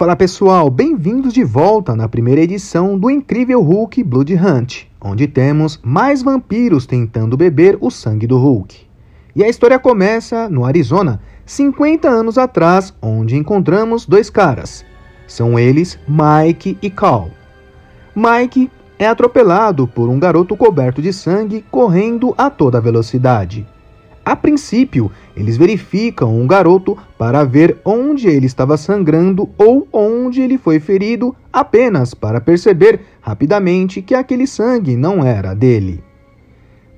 Fala pessoal, bem-vindos de volta na primeira edição do incrível Hulk Blood Hunt, onde temos mais vampiros tentando beber o sangue do Hulk. E a história começa no Arizona, 50 anos atrás, onde encontramos dois caras. São eles Mike e Cal. Mike é atropelado por um garoto coberto de sangue correndo a toda velocidade. A princípio, eles verificam um garoto para ver onde ele estava sangrando ou onde ele foi ferido, apenas para perceber rapidamente que aquele sangue não era dele.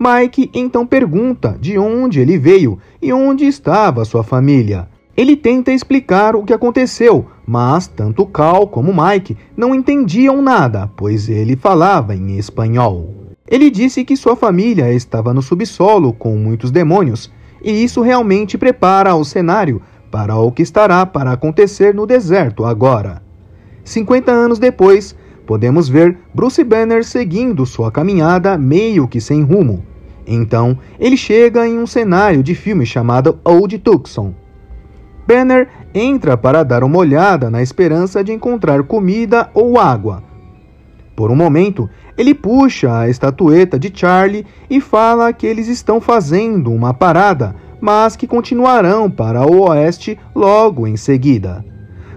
Mike então pergunta de onde ele veio e onde estava sua família. Ele tenta explicar o que aconteceu, mas tanto Cal como Mike não entendiam nada, pois ele falava em espanhol. Ele disse que sua família estava no subsolo com muitos demônios, e isso realmente prepara o cenário para o que estará para acontecer no deserto agora. 50 anos depois, podemos ver Bruce Banner seguindo sua caminhada meio que sem rumo. Então, ele chega em um cenário de filme chamado Old Tucson. Banner entra para dar uma olhada na esperança de encontrar comida ou água, por um momento, ele puxa a estatueta de Charlie e fala que eles estão fazendo uma parada, mas que continuarão para o oeste logo em seguida.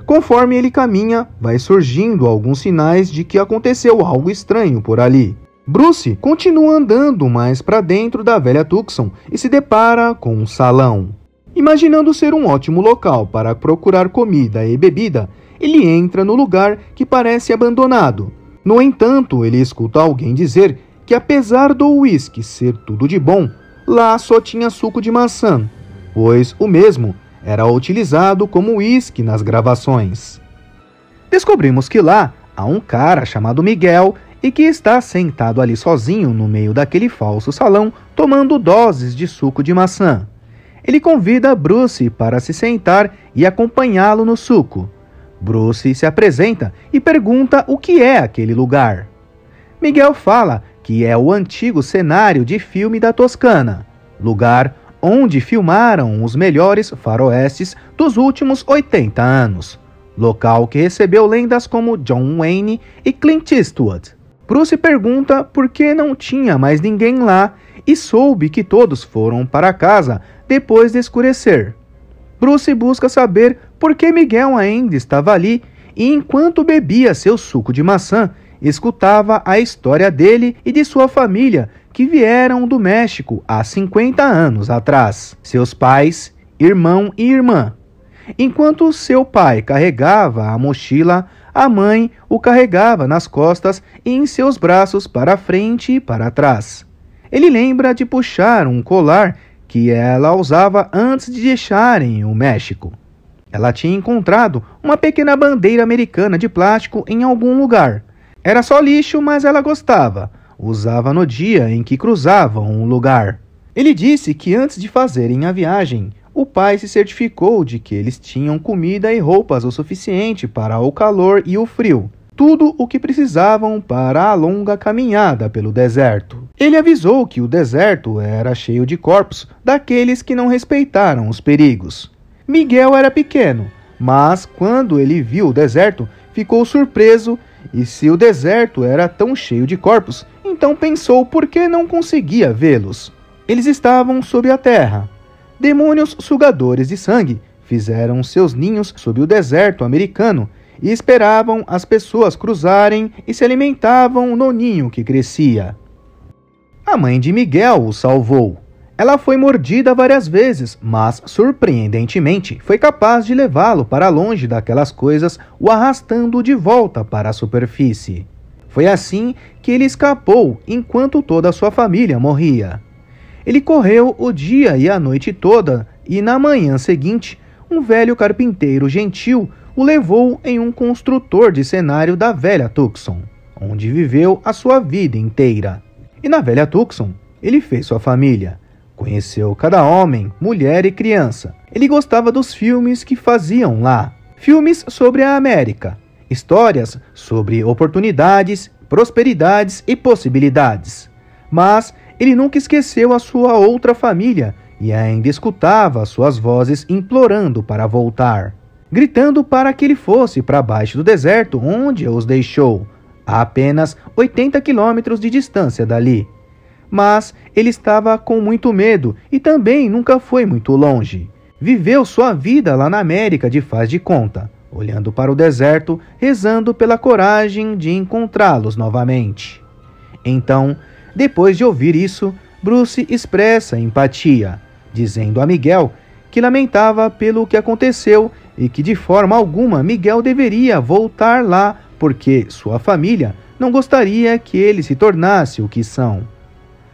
Conforme ele caminha, vai surgindo alguns sinais de que aconteceu algo estranho por ali. Bruce continua andando mais para dentro da velha Tucson e se depara com um salão. Imaginando ser um ótimo local para procurar comida e bebida, ele entra no lugar que parece abandonado, no entanto, ele escuta alguém dizer que, apesar do uísque ser tudo de bom, lá só tinha suco de maçã, pois o mesmo era utilizado como uísque nas gravações. Descobrimos que lá há um cara chamado Miguel e que está sentado ali sozinho no meio daquele falso salão tomando doses de suco de maçã. Ele convida Bruce para se sentar e acompanhá-lo no suco. Bruce se apresenta e pergunta o que é aquele lugar. Miguel fala que é o antigo cenário de filme da Toscana, lugar onde filmaram os melhores faroestes dos últimos 80 anos, local que recebeu lendas como John Wayne e Clint Eastwood. Bruce pergunta por que não tinha mais ninguém lá e soube que todos foram para casa depois de escurecer. Bruce busca saber por que Miguel ainda estava ali e, enquanto bebia seu suco de maçã, escutava a história dele e de sua família que vieram do México há 50 anos atrás. Seus pais, irmão e irmã. Enquanto seu pai carregava a mochila, a mãe o carregava nas costas e em seus braços para frente e para trás. Ele lembra de puxar um colar que ela usava antes de deixarem o México. Ela tinha encontrado uma pequena bandeira americana de plástico em algum lugar. Era só lixo, mas ela gostava. Usava no dia em que cruzavam um lugar. Ele disse que antes de fazerem a viagem, o pai se certificou de que eles tinham comida e roupas o suficiente para o calor e o frio, tudo o que precisavam para a longa caminhada pelo deserto. Ele avisou que o deserto era cheio de corpos daqueles que não respeitaram os perigos. Miguel era pequeno, mas quando ele viu o deserto, ficou surpreso. E se o deserto era tão cheio de corpos, então pensou por que não conseguia vê-los. Eles estavam sob a terra. Demônios sugadores de sangue fizeram seus ninhos sob o deserto americano e esperavam as pessoas cruzarem e se alimentavam no ninho que crescia. A mãe de Miguel o salvou. Ela foi mordida várias vezes, mas, surpreendentemente, foi capaz de levá-lo para longe daquelas coisas, o arrastando de volta para a superfície. Foi assim que ele escapou enquanto toda a sua família morria. Ele correu o dia e a noite toda, e na manhã seguinte, um velho carpinteiro gentil o levou em um construtor de cenário da velha Tucson, onde viveu a sua vida inteira. E na velha Tucson, ele fez sua família. Conheceu cada homem, mulher e criança. Ele gostava dos filmes que faziam lá. Filmes sobre a América, histórias sobre oportunidades, prosperidades e possibilidades. Mas ele nunca esqueceu a sua outra família e ainda escutava suas vozes implorando para voltar, gritando para que ele fosse para baixo do deserto onde os deixou, a apenas 80 quilômetros de distância dali. Mas ele estava com muito medo e também nunca foi muito longe. Viveu sua vida lá na América de faz de conta, olhando para o deserto, rezando pela coragem de encontrá-los novamente. Então, depois de ouvir isso, Bruce expressa empatia, dizendo a Miguel que lamentava pelo que aconteceu e que de forma alguma Miguel deveria voltar lá porque sua família não gostaria que ele se tornasse o que são.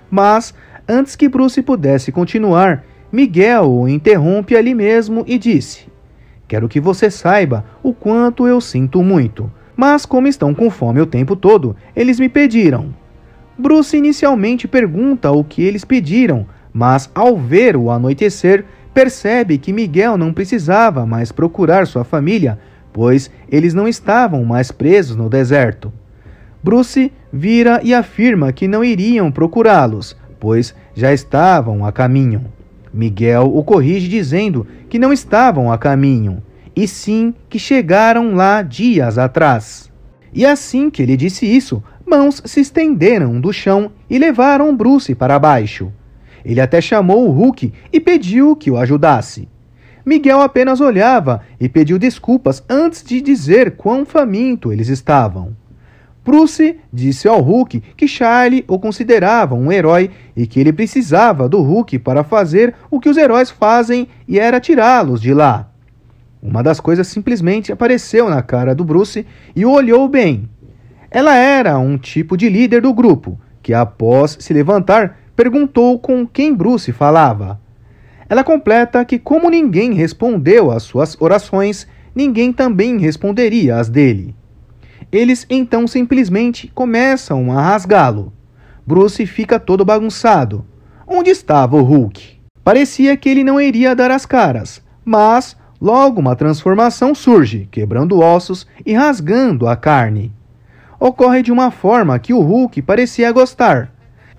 Mas, antes que Bruce pudesse continuar, Miguel o interrompe ali mesmo e disse: Quero que você saiba o quanto eu sinto muito, mas como estão com fome o tempo todo, eles me pediram. Bruce inicialmente pergunta o que eles pediram, mas ao ver o anoitecer, percebe que Miguel não precisava mais procurar sua família pois eles não estavam mais presos no deserto. Bruce vira e afirma que não iriam procurá-los, pois já estavam a caminho. Miguel o corrige dizendo que não estavam a caminho, e sim que chegaram lá dias atrás. E assim que ele disse isso, mãos se estenderam do chão e levaram Bruce para baixo. Ele até chamou o Hulk e pediu que o ajudasse. Miguel apenas olhava e pediu desculpas antes de dizer quão faminto eles estavam. Bruce disse ao Hulk que Charlie o considerava um herói e que ele precisava do Hulk para fazer o que os heróis fazem e era tirá-los de lá. Uma das coisas simplesmente apareceu na cara do Bruce e o olhou bem. Ela era um tipo de líder do grupo, que após se levantar perguntou com quem Bruce falava. Ela completa que, como ninguém respondeu às suas orações, ninguém também responderia às dele. Eles então simplesmente começam a rasgá-lo. Bruce fica todo bagunçado. Onde estava o Hulk? Parecia que ele não iria dar as caras, mas logo uma transformação surge, quebrando ossos e rasgando a carne. Ocorre de uma forma que o Hulk parecia gostar,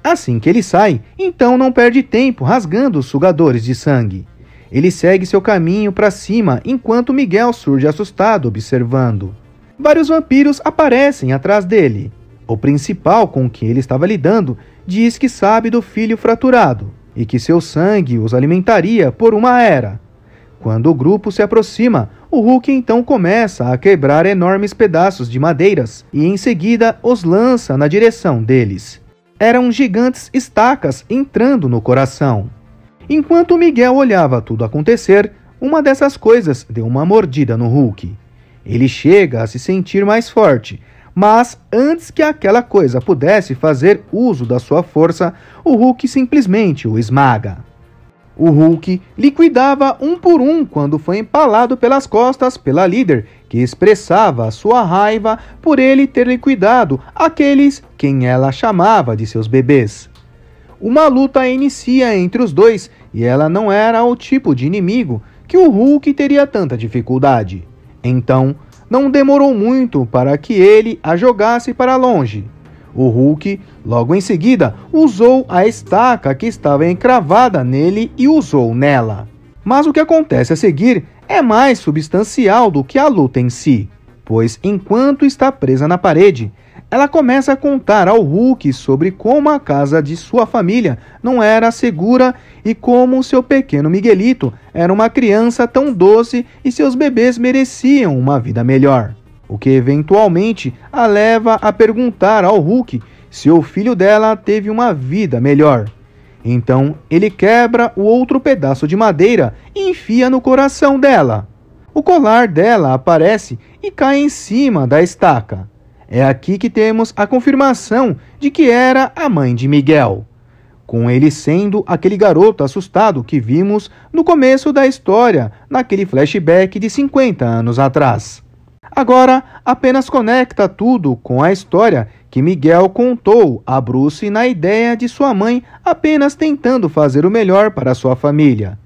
Assim que ele sai, então não perde tempo rasgando os sugadores de sangue. Ele segue seu caminho para cima enquanto Miguel surge assustado observando. Vários vampiros aparecem atrás dele. O principal com quem ele estava lidando diz que sabe do filho fraturado e que seu sangue os alimentaria por uma era. Quando o grupo se aproxima, o Hulk então começa a quebrar enormes pedaços de madeiras e em seguida os lança na direção deles eram gigantes estacas entrando no coração. Enquanto Miguel olhava tudo acontecer, uma dessas coisas deu uma mordida no Hulk. Ele chega a se sentir mais forte, mas antes que aquela coisa pudesse fazer uso da sua força, o Hulk simplesmente o esmaga. O Hulk liquidava um por um quando foi empalado pelas costas pela líder, que expressava sua raiva por ele ter liquidado aqueles quem ela chamava de seus bebês. Uma luta inicia entre os dois e ela não era o tipo de inimigo que o Hulk teria tanta dificuldade. Então, não demorou muito para que ele a jogasse para longe, o Hulk, logo em seguida, usou a estaca que estava encravada nele e usou nela. Mas o que acontece a seguir é mais substancial do que a luta em si, pois enquanto está presa na parede, ela começa a contar ao Hulk sobre como a casa de sua família não era segura e como seu pequeno Miguelito era uma criança tão doce e seus bebês mereciam uma vida melhor o que eventualmente a leva a perguntar ao Hulk se o filho dela teve uma vida melhor. Então ele quebra o outro pedaço de madeira e enfia no coração dela. O colar dela aparece e cai em cima da estaca. É aqui que temos a confirmação de que era a mãe de Miguel. Com ele sendo aquele garoto assustado que vimos no começo da história, naquele flashback de 50 anos atrás. Agora, apenas conecta tudo com a história que Miguel contou a Bruce na ideia de sua mãe apenas tentando fazer o melhor para sua família,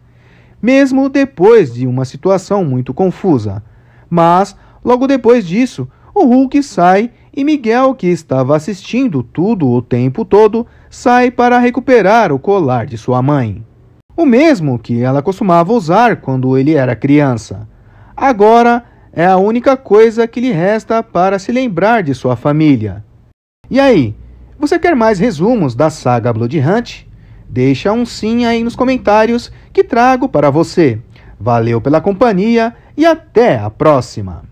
mesmo depois de uma situação muito confusa. Mas, logo depois disso, o Hulk sai e Miguel, que estava assistindo tudo o tempo todo, sai para recuperar o colar de sua mãe. O mesmo que ela costumava usar quando ele era criança. Agora, é a única coisa que lhe resta para se lembrar de sua família. E aí, você quer mais resumos da saga Blood Hunt? Deixa um sim aí nos comentários que trago para você. Valeu pela companhia e até a próxima!